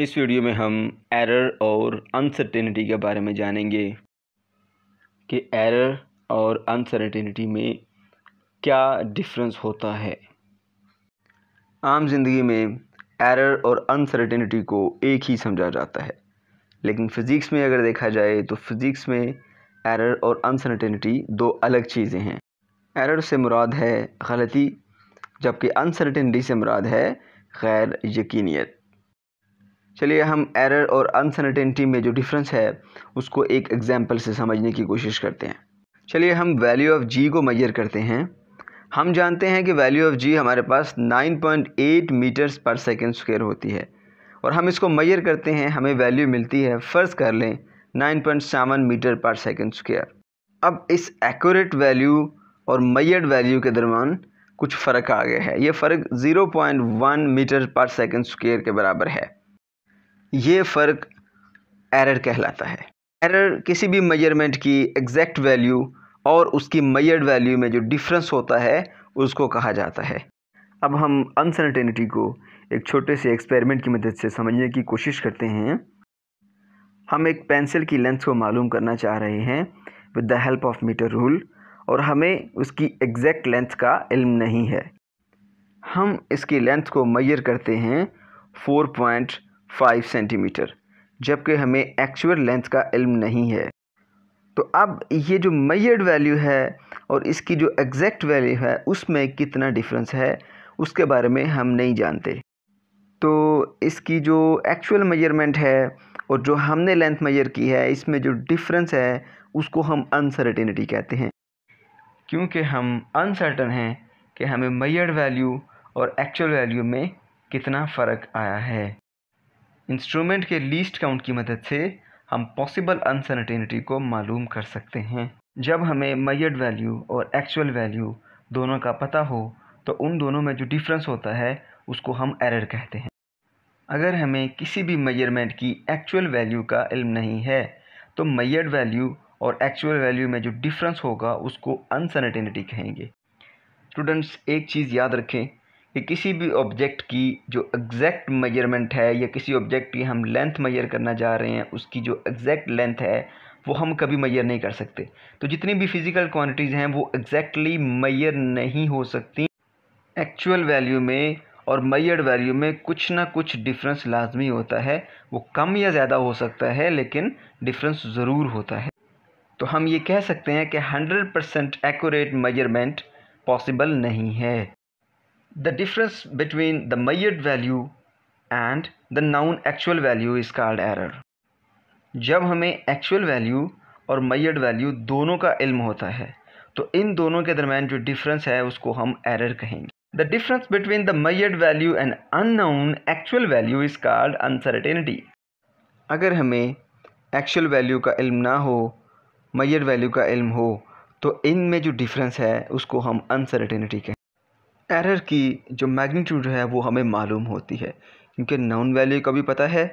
इस वीडियो में हम एरर और अनसर्टेनिटी के बारे में जानेंगे कि एरर और अनसर्टेनिटी में क्या डिफरेंस होता है आम जिंदगी में एरर और अनसर्टेनिटी को एक ही समझा जाता है लेकिन फ़िज़िक्स में अगर देखा जाए तो फ़िज़िक्स में एरर और अनसर्टेनिटी दो अलग चीज़ें हैं एरर से मुराद है गलती जबकि अनसर्टेनिटी से मुराद है गैर यकीनीत चलिए हम एरर और अनसर्टेनिटी में जो डिफरेंस है उसको एक एग्जाम्पल से समझने की कोशिश करते हैं चलिए हम वैल्यू ऑफ़ जी को मैयर करते हैं हम जानते हैं कि वैल्यू ऑफ़ जी हमारे पास 9.8 मीटर्स पर सेकंड स्क्वायर होती है और हम इसको मैजर करते हैं हमें वैल्यू मिलती है फ़र्ज़ कर लें nine metre per second square अब इस एक्यूरेट वैल्यू और मैयड वैल्यू के दरमान कुछ फ़र्क आ गया है ये फ़र्क 0.1 मीटर पर सेकेंड स्क्वेयर के बराबर है ये फ़र्क एरर कहलाता है एरर किसी भी मेजरमेंट की एग्जैक्ट वैल्यू और उसकी मैयर्ड वैल्यू में जो डिफरेंस होता है उसको कहा जाता है अब हम अनसर्टेनिटी को एक छोटे से एक्सपेरिमेंट की मदद से समझने की कोशिश करते हैं हम एक पेंसिल की लेंथ को मालूम करना चाह रहे हैं with the help of metre rule और हमें उसकी एग्जैक्ट लेंथ का इल्म नहीं है हम इसकी लेंथ को मैयर करते हैं फोर पॉइंट फाइव सेंटीमीटर जबकि हमें एक्चुअल लेंथ का इल्म नहीं है तो अब ये जो मैयर्ड वैल्यू है और इसकी जो एग्जैक्ट वैल्यू है उसमें कितना डिफरेंस है उसके बारे में हम नहीं जानते तो इसकी जो एक्चुअल मेजरमेंट है और जो हमने लेंथ मेजर की है इसमें जो डिफरेंस है उसको हम अनसर्टेनिटी कहते हैं क्योंकि हम अनसर्टन हैं कि हमें मैड वैल्यू और एक्चुअल वैल्यू में कितना फ़र्क आया है इंस्ट्रूमेंट के लीस्ट काउंट की मदद से हम पॉसिबल अनसर्टेनिटी को मालूम कर सकते हैं जब हमें मैयड वैल्यू और एक्चुअल वैल्यू दोनों का पता हो तो उन दोनों में जो डिफरेंस होता है उसको हम एरर कहते हैं अगर हमें किसी भी मेजरमेंट की एक्चुअल वैल्यू का इल्म नहीं है तो मैयड वैल्यू और एक्चुअल वैल्यू में जो डिफरेंस होगा उसको अनसर्टेनिटी कहेंगे स्टूडेंट्स एक चीज़ याद रखें कि किसी भी ऑब्जेक्ट की जो एग्जैक्ट मेजरमेंट है या किसी ऑब्जेक्ट की हम लेंथ मेजर करना चाह रहे हैं उसकी जो एग्जैक्ट लेंथ है वो हम कभी मैयर नहीं कर सकते तो जितनी भी फिज़िकल क्वांटिटीज़ हैं वो एग्जैक्टली exactly मैयर नहीं हो सकती एक्चुअल वैल्यू में और मेजर वैल्यू में कुछ ना कुछ डिफरेंस लाजमी होता है वो कम या ज़्यादा हो सकता है लेकिन डिफरेंस ज़रूर होता है तो हम ये कह सकते हैं कि hundred percent accurate measurement possible नहीं है The difference between the measured value and the known actual value is called error. जब हमें actual value और measured वैल्यू दोनों का इल्म होता है तो इन दोनों के दरमियान जो डिफरेंस है उसको हम एरर कहेंगे the difference between the measured value and unknown actual value is called uncertainty अगर हमें एक्चुअल वैल्यू का इल्म ना हो मैड वैल्यू का इल्म हो तो इन में जो डिफरेंस है उसको हम अनसर्टेनिटी कहें एरर की जो मैग्नीट्यूड है वो हमें मालूम होती है क्योंकि नाउन वैल्यू का भी पता है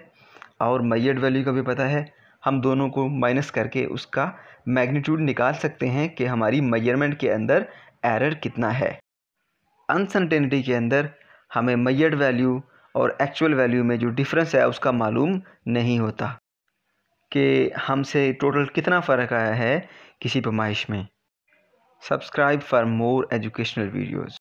और मैयड वैल्यू का भी पता है हम दोनों को माइनस करके उसका मैग्नीट्यूड निकाल सकते हैं कि हमारी मेजरमेंट के अंदर एरर कितना है अनसर्टेनिटी के अंदर हमें मैयड वैल्यू और एक्चुअल वैल्यू में जो डिफरेंस है उसका मालूम नहीं होता कि हमसे टोटल कितना फ़र्क आया है किसी पैमाइश में subscribe for more educational videos